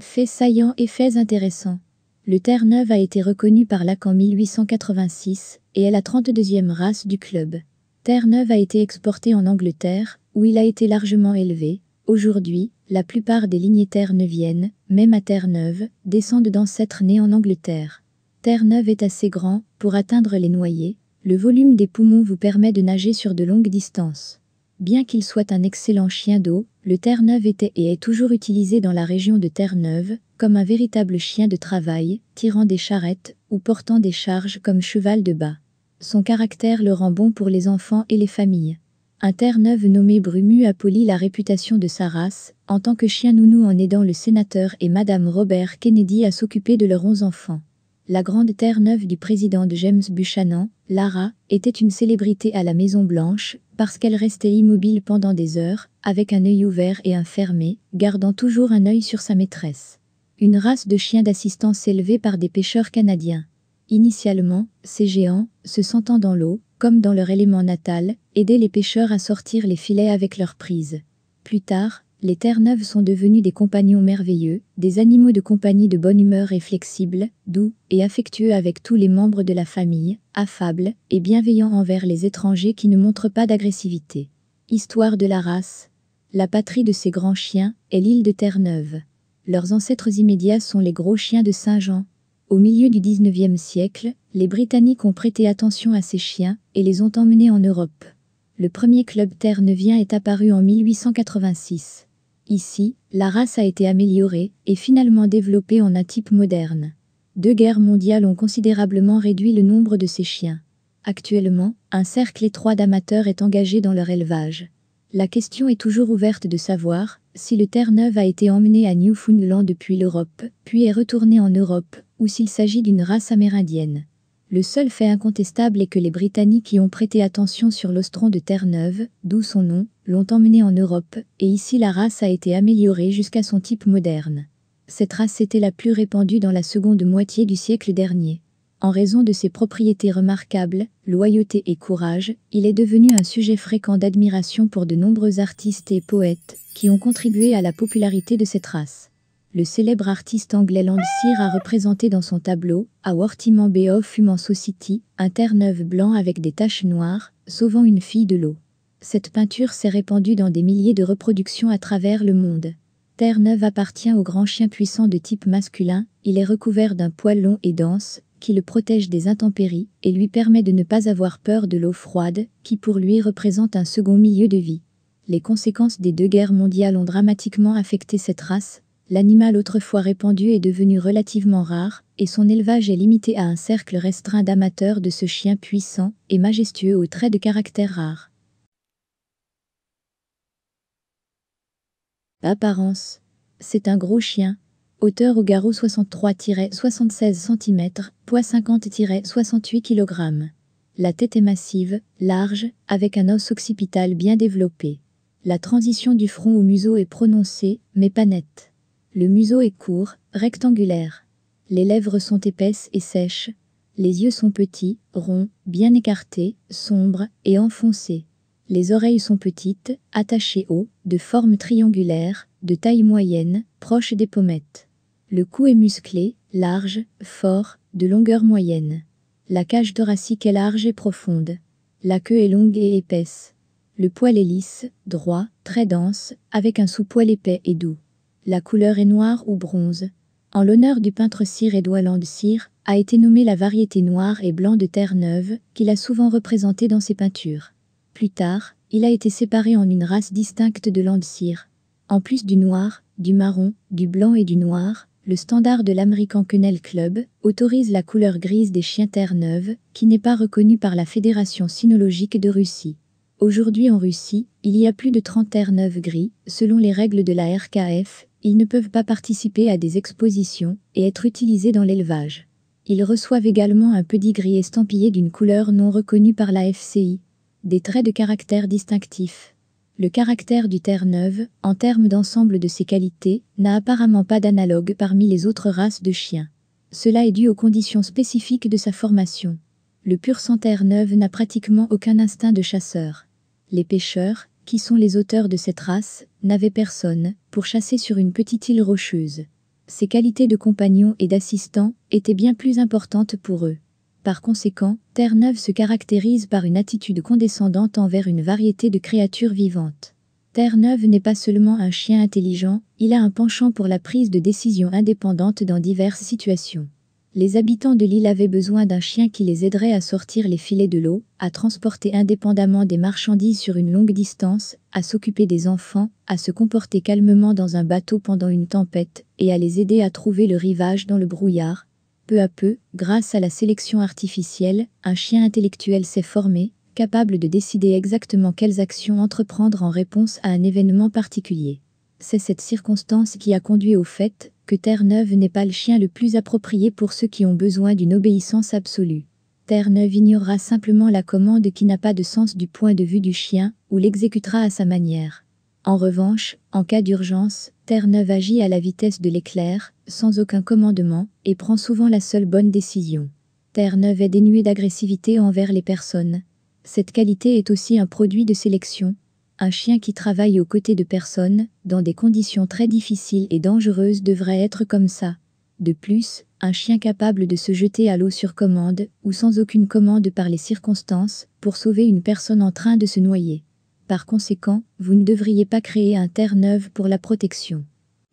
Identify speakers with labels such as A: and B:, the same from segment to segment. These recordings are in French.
A: Faits saillants et faits intéressants. Le Terre-Neuve a été reconnu par l'AC en 1886 et est la 32e race du club. Terre-Neuve a été exporté en Angleterre, où il a été largement élevé. Aujourd'hui, la plupart des lignées terre-neuviennes, même à Terre-Neuve, descendent d'ancêtres nés en Angleterre. Terre-Neuve est assez grand pour atteindre les noyés, Le volume des poumons vous permet de nager sur de longues distances. Bien qu'il soit un excellent chien d'eau, le Terre-Neuve était et est toujours utilisé dans la région de Terre-Neuve comme un véritable chien de travail, tirant des charrettes ou portant des charges comme cheval de bas. Son caractère le rend bon pour les enfants et les familles. Un Terre-Neuve nommé Brumu a poli la réputation de sa race en tant que chien nounou en aidant le sénateur et Madame Robert Kennedy à s'occuper de leurs 11 enfants la grande terre-neuve du président de James Buchanan, Lara, était une célébrité à la Maison-Blanche parce qu'elle restait immobile pendant des heures, avec un œil ouvert et un fermé, gardant toujours un œil sur sa maîtresse. Une race de chiens d'assistance élevés par des pêcheurs canadiens. Initialement, ces géants, se sentant dans l'eau, comme dans leur élément natal, aidaient les pêcheurs à sortir les filets avec leurs prises. Plus tard, les Terre-Neuves sont devenus des compagnons merveilleux, des animaux de compagnie de bonne humeur et flexibles, doux et affectueux avec tous les membres de la famille, affables et bienveillants envers les étrangers qui ne montrent pas d'agressivité. Histoire de la race. La patrie de ces grands chiens est l'île de Terre-Neuve. Leurs ancêtres immédiats sont les gros chiens de Saint-Jean. Au milieu du 19e siècle, les Britanniques ont prêté attention à ces chiens et les ont emmenés en Europe. Le premier club terre-neuvien est apparu en 1886. Ici, la race a été améliorée et finalement développée en un type moderne. Deux guerres mondiales ont considérablement réduit le nombre de ces chiens. Actuellement, un cercle étroit d'amateurs est engagé dans leur élevage. La question est toujours ouverte de savoir si le Terre-Neuve a été emmené à Newfoundland depuis l'Europe, puis est retourné en Europe, ou s'il s'agit d'une race amérindienne. Le seul fait incontestable est que les Britanniques y ont prêté attention sur l'ostron de Terre-Neuve, d'où son nom, l'ont emmené en Europe, et ici la race a été améliorée jusqu'à son type moderne. Cette race était la plus répandue dans la seconde moitié du siècle dernier. En raison de ses propriétés remarquables, loyauté et courage, il est devenu un sujet fréquent d'admiration pour de nombreux artistes et poètes qui ont contribué à la popularité de cette race le célèbre artiste anglais Landseer a représenté dans son tableau, à Wortiman Bay of City, un terre-neuve blanc avec des taches noires, sauvant une fille de l'eau. Cette peinture s'est répandue dans des milliers de reproductions à travers le monde. Terre-neuve appartient au grand chien puissant de type masculin, il est recouvert d'un poil long et dense, qui le protège des intempéries et lui permet de ne pas avoir peur de l'eau froide, qui pour lui représente un second milieu de vie. Les conséquences des deux guerres mondiales ont dramatiquement affecté cette race, L'animal autrefois répandu est devenu relativement rare, et son élevage est limité à un cercle restreint d'amateurs de ce chien puissant et majestueux aux traits de caractère rares. Apparence C'est un gros chien. Hauteur au garrot 63-76 cm, poids 50-68 kg. La tête est massive, large, avec un os occipital bien développé. La transition du front au museau est prononcée, mais pas nette. Le museau est court, rectangulaire. Les lèvres sont épaisses et sèches. Les yeux sont petits, ronds, bien écartés, sombres et enfoncés. Les oreilles sont petites, attachées haut, de forme triangulaire, de taille moyenne, proche des pommettes. Le cou est musclé, large, fort, de longueur moyenne. La cage thoracique est large et profonde. La queue est longue et épaisse. Le poil est lisse, droit, très dense, avec un sous-poil épais et doux. La couleur est noire ou bronze. En l'honneur du peintre Sir Edouard Landseer, a été nommée la variété noire et blanc de Terre-Neuve, qu'il a souvent représentée dans ses peintures. Plus tard, il a été séparé en une race distincte de Landseer. En plus du noir, du marron, du blanc et du noir, le standard de l'American Kennel Club autorise la couleur grise des chiens Terre-Neuve, qui n'est pas reconnue par la Fédération cynologique de Russie. Aujourd'hui en Russie, il y a plus de 30 Terre-Neuve gris, selon les règles de la RKF, ils ne peuvent pas participer à des expositions et être utilisés dans l'élevage. Ils reçoivent également un gris estampillé d'une couleur non reconnue par la FCI, des traits de caractère distinctifs. Le caractère du Terre-Neuve, en termes d'ensemble de ses qualités, n'a apparemment pas d'analogue parmi les autres races de chiens. Cela est dû aux conditions spécifiques de sa formation. Le pur sang Terre-Neuve n'a pratiquement aucun instinct de chasseur. Les pêcheurs, qui sont les auteurs de cette race, n'avait personne pour chasser sur une petite île rocheuse. Ses qualités de compagnon et d'assistant étaient bien plus importantes pour eux. Par conséquent, Terre-Neuve se caractérise par une attitude condescendante envers une variété de créatures vivantes. Terre-Neuve n'est pas seulement un chien intelligent, il a un penchant pour la prise de décisions indépendantes dans diverses situations les habitants de l'île avaient besoin d'un chien qui les aiderait à sortir les filets de l'eau, à transporter indépendamment des marchandises sur une longue distance, à s'occuper des enfants, à se comporter calmement dans un bateau pendant une tempête, et à les aider à trouver le rivage dans le brouillard. Peu à peu, grâce à la sélection artificielle, un chien intellectuel s'est formé, capable de décider exactement quelles actions entreprendre en réponse à un événement particulier. C'est cette circonstance qui a conduit au fait que Terre-Neuve n'est pas le chien le plus approprié pour ceux qui ont besoin d'une obéissance absolue. Terre-Neuve ignorera simplement la commande qui n'a pas de sens du point de vue du chien, ou l'exécutera à sa manière. En revanche, en cas d'urgence, Terre-Neuve agit à la vitesse de l'éclair, sans aucun commandement, et prend souvent la seule bonne décision. Terre-Neuve est dénuée d'agressivité envers les personnes. Cette qualité est aussi un produit de sélection, un chien qui travaille aux côtés de personnes, dans des conditions très difficiles et dangereuses devrait être comme ça. De plus, un chien capable de se jeter à l'eau sur commande, ou sans aucune commande par les circonstances, pour sauver une personne en train de se noyer. Par conséquent, vous ne devriez pas créer un terre-neuve pour la protection.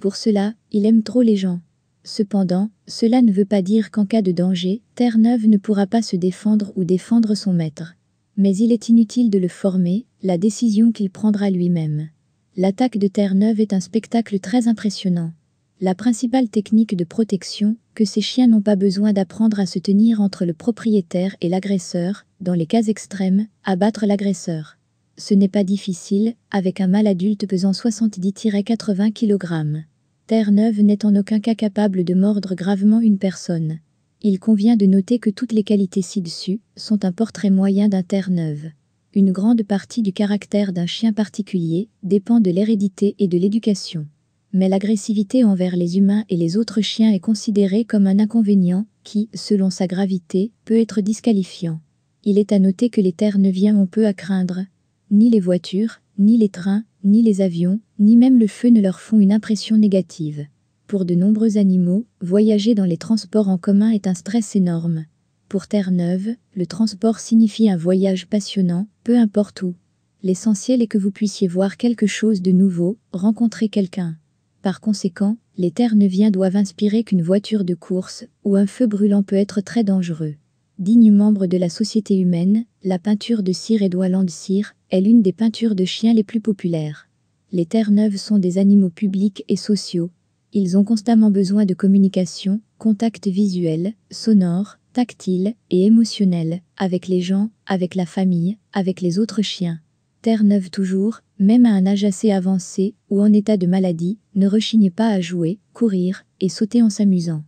A: Pour cela, il aime trop les gens. Cependant, cela ne veut pas dire qu'en cas de danger, Terre-Neuve ne pourra pas se défendre ou défendre son maître mais il est inutile de le former, la décision qu'il prendra lui-même. L'attaque de Terre-Neuve est un spectacle très impressionnant. La principale technique de protection, que ces chiens n'ont pas besoin d'apprendre à se tenir entre le propriétaire et l'agresseur, dans les cas extrêmes, abattre l'agresseur. Ce n'est pas difficile, avec un mâle adulte pesant 70-80 kg. Terre-Neuve n'est en aucun cas capable de mordre gravement une personne. Il convient de noter que toutes les qualités ci-dessus sont un portrait moyen d'un terre-neuve. Une grande partie du caractère d'un chien particulier dépend de l'hérédité et de l'éducation. Mais l'agressivité envers les humains et les autres chiens est considérée comme un inconvénient qui, selon sa gravité, peut être disqualifiant. Il est à noter que les terre-neuviens ont peu à craindre. Ni les voitures, ni les trains, ni les avions, ni même le feu ne leur font une impression négative. Pour de nombreux animaux, voyager dans les transports en commun est un stress énorme. Pour Terre-Neuve, le transport signifie un voyage passionnant, peu importe où. L'essentiel est que vous puissiez voir quelque chose de nouveau, rencontrer quelqu'un. Par conséquent, les Terre-Neuviens doivent inspirer qu'une voiture de course ou un feu brûlant peut être très dangereux. Digne membre de la société humaine, la peinture de cire en cire est l'une des peintures de chiens les plus populaires. Les Terre-Neuves sont des animaux publics et sociaux, ils ont constamment besoin de communication, contact visuel, sonore, tactile et émotionnel, avec les gens, avec la famille, avec les autres chiens. Terre-Neuve toujours, même à un âge assez avancé ou en état de maladie, ne rechigne pas à jouer, courir et sauter en s'amusant.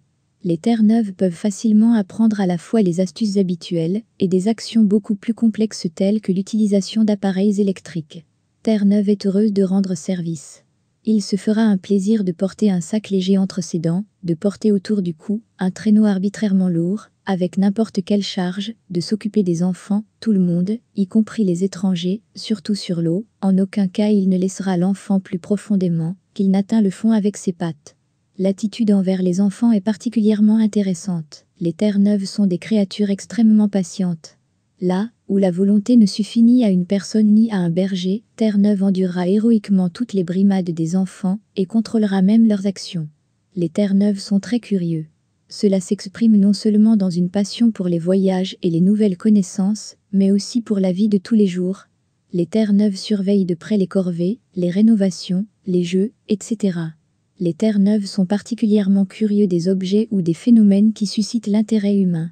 A: Les terre neuve peuvent facilement apprendre à la fois les astuces habituelles et des actions beaucoup plus complexes telles que l'utilisation d'appareils électriques. Terre-Neuve est heureuse de rendre service. Il se fera un plaisir de porter un sac léger entre ses dents, de porter autour du cou un traîneau arbitrairement lourd, avec n'importe quelle charge, de s'occuper des enfants, tout le monde, y compris les étrangers, surtout sur l'eau, en aucun cas il ne laissera l'enfant plus profondément qu'il n'atteint le fond avec ses pattes. L'attitude envers les enfants est particulièrement intéressante. Les terres neuves sont des créatures extrêmement patientes. Là où la volonté ne suffit ni à une personne ni à un berger, Terre-Neuve endurera héroïquement toutes les brimades des enfants et contrôlera même leurs actions. Les terres neuves sont très curieux. Cela s'exprime non seulement dans une passion pour les voyages et les nouvelles connaissances, mais aussi pour la vie de tous les jours. Les terres neuves surveillent de près les corvées, les rénovations, les jeux, etc. Les terres neuves sont particulièrement curieux des objets ou des phénomènes qui suscitent l'intérêt humain.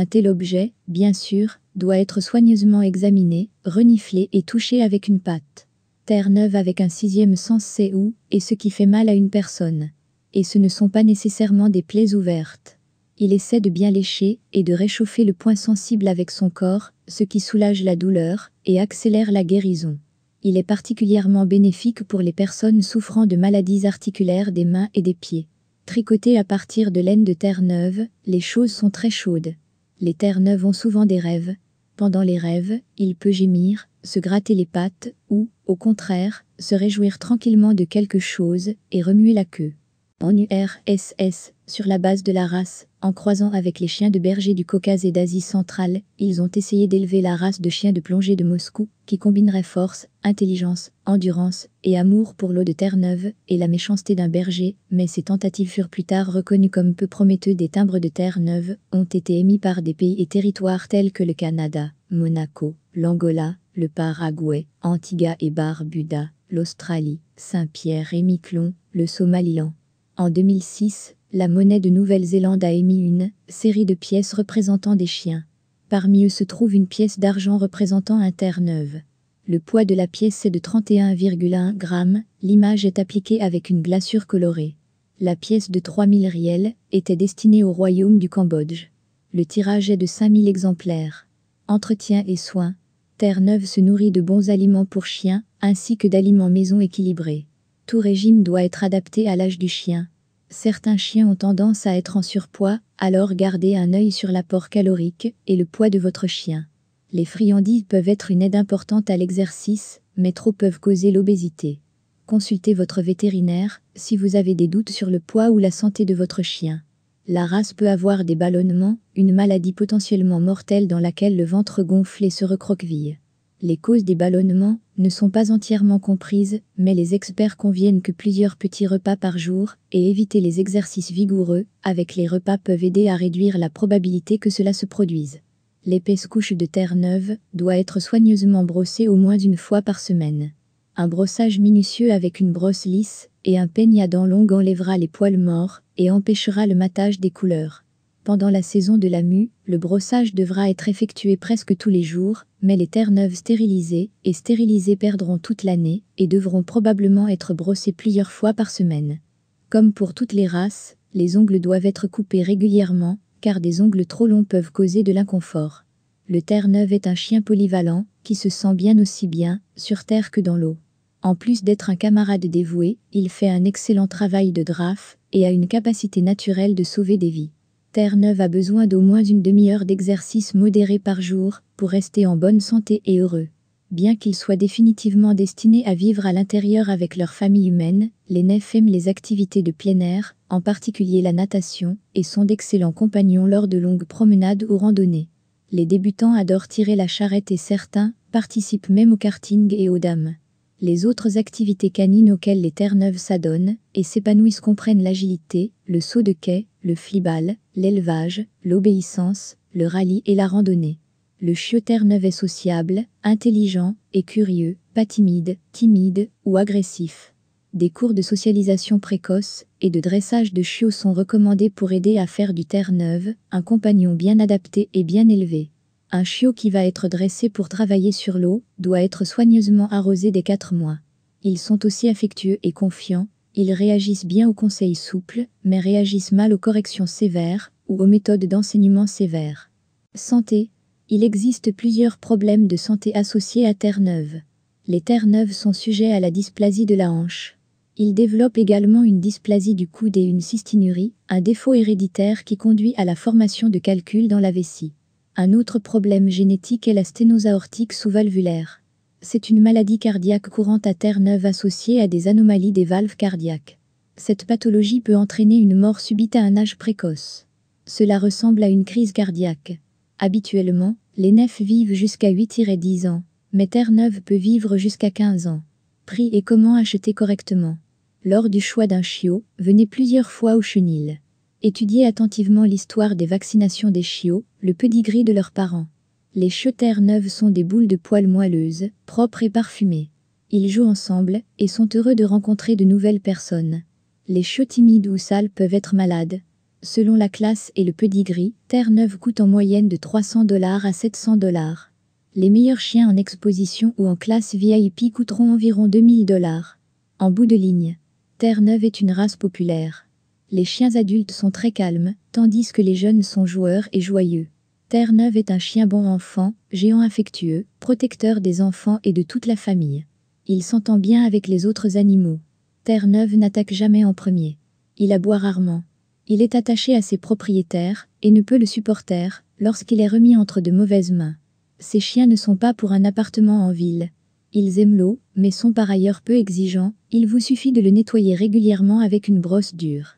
A: Un tel objet, bien sûr, doit être soigneusement examiné, reniflé et touché avec une patte. Terre-Neuve avec un sixième sens sait où et ce qui fait mal à une personne. Et ce ne sont pas nécessairement des plaies ouvertes. Il essaie de bien lécher et de réchauffer le point sensible avec son corps, ce qui soulage la douleur et accélère la guérison. Il est particulièrement bénéfique pour les personnes souffrant de maladies articulaires des mains et des pieds. Tricoté à partir de laine de terre neuve, les choses sont très chaudes. Les terres-neuves ont souvent des rêves. Pendant les rêves, il peut gémir, se gratter les pattes, ou, au contraire, se réjouir tranquillement de quelque chose et remuer la queue en URSS, sur la base de la race, en croisant avec les chiens de berger du Caucase et d'Asie centrale, ils ont essayé d'élever la race de chiens de plongée de Moscou, qui combinerait force, intelligence, endurance et amour pour l'eau de Terre-Neuve et la méchanceté d'un berger, mais ces tentatives furent plus tard reconnues comme peu prometteuses des timbres de Terre-Neuve, ont été émis par des pays et territoires tels que le Canada, Monaco, l'Angola, le Paraguay, Antigua et Barbuda, l'Australie, Saint-Pierre et Miquelon, le Somaliland, en 2006, la monnaie de Nouvelle-Zélande a émis une série de pièces représentant des chiens. Parmi eux se trouve une pièce d'argent représentant un terre-neuve. Le poids de la pièce est de 31,1 grammes, l'image est appliquée avec une glaçure colorée. La pièce de 3000 riels était destinée au royaume du Cambodge. Le tirage est de 5000 exemplaires. Entretien et soins. Terre-Neuve se nourrit de bons aliments pour chiens, ainsi que d'aliments maison équilibrés. Tout régime doit être adapté à l'âge du chien. Certains chiens ont tendance à être en surpoids, alors gardez un œil sur l'apport calorique et le poids de votre chien. Les friandises peuvent être une aide importante à l'exercice, mais trop peuvent causer l'obésité. Consultez votre vétérinaire si vous avez des doutes sur le poids ou la santé de votre chien. La race peut avoir des ballonnements, une maladie potentiellement mortelle dans laquelle le ventre gonfle et se recroqueville. Les causes des ballonnements ne sont pas entièrement comprises, mais les experts conviennent que plusieurs petits repas par jour et éviter les exercices vigoureux avec les repas peuvent aider à réduire la probabilité que cela se produise. L'épaisse couche de terre neuve doit être soigneusement brossée au moins une fois par semaine. Un brossage minutieux avec une brosse lisse et un peigne à dents longues enlèvera les poils morts et empêchera le matage des couleurs. Pendant la saison de la mue, le brossage devra être effectué presque tous les jours, mais les terres neuves stérilisées et stérilisées perdront toute l'année et devront probablement être brossées plusieurs fois par semaine. Comme pour toutes les races, les ongles doivent être coupés régulièrement, car des ongles trop longs peuvent causer de l'inconfort. Le terre-neuve est un chien polyvalent, qui se sent bien aussi bien, sur terre que dans l'eau. En plus d'être un camarade dévoué, il fait un excellent travail de draft et a une capacité naturelle de sauver des vies. Terre-Neuve a besoin d'au moins une demi-heure d'exercice modéré par jour pour rester en bonne santé et heureux. Bien qu'ils soient définitivement destinés à vivre à l'intérieur avec leur famille humaine, les nefs aiment les activités de plein air, en particulier la natation, et sont d'excellents compagnons lors de longues promenades ou randonnées. Les débutants adorent tirer la charrette et certains participent même au karting et aux dames. Les autres activités canines auxquelles les Terre-Neuve s'adonnent et s'épanouissent comprennent l'agilité, le saut de quai, le flibal, l'élevage, l'obéissance, le rallye et la randonnée. Le chiot Terre-Neuve est sociable, intelligent et curieux, pas timide, timide ou agressif. Des cours de socialisation précoce et de dressage de chiots sont recommandés pour aider à faire du Terre-Neuve un compagnon bien adapté et bien élevé. Un chiot qui va être dressé pour travailler sur l'eau doit être soigneusement arrosé dès 4 mois. Ils sont aussi affectueux et confiants, ils réagissent bien aux conseils souples, mais réagissent mal aux corrections sévères ou aux méthodes d'enseignement sévères. Santé. Il existe plusieurs problèmes de santé associés à Terre-Neuve. Les Terre-Neuves sont sujets à la dysplasie de la hanche. Ils développent également une dysplasie du coude et une cystinurie, un défaut héréditaire qui conduit à la formation de calculs dans la vessie. Un autre problème génétique est la sténose aortique sous-valvulaire. C'est une maladie cardiaque courante à Terre-Neuve associée à des anomalies des valves cardiaques. Cette pathologie peut entraîner une mort subite à un âge précoce. Cela ressemble à une crise cardiaque. Habituellement, les nefs vivent jusqu'à 8-10 ans, mais Terre-Neuve peut vivre jusqu'à 15 ans. Prix et comment acheter correctement Lors du choix d'un chiot, venez plusieurs fois au chenil. Étudiez attentivement l'histoire des vaccinations des chiots, le pedigree de leurs parents. Les chiots Terre-Neuve sont des boules de poils moelleuses, propres et parfumées. Ils jouent ensemble et sont heureux de rencontrer de nouvelles personnes. Les chiots timides ou sales peuvent être malades. Selon la classe et le pedigree, Terre-Neuve coûte en moyenne de 300 dollars à 700 dollars. Les meilleurs chiens en exposition ou en classe VIP coûteront environ 2000 dollars. En bout de ligne, Terre-Neuve est une race populaire. Les chiens adultes sont très calmes, tandis que les jeunes sont joueurs et joyeux. Terre-Neuve est un chien bon enfant, géant affectueux, protecteur des enfants et de toute la famille. Il s'entend bien avec les autres animaux. Terre-Neuve n'attaque jamais en premier. Il aboie rarement. Il est attaché à ses propriétaires et ne peut le supporter lorsqu'il est remis entre de mauvaises mains. Ces chiens ne sont pas pour un appartement en ville. Ils aiment l'eau, mais sont par ailleurs peu exigeants, il vous suffit de le nettoyer régulièrement avec une brosse dure.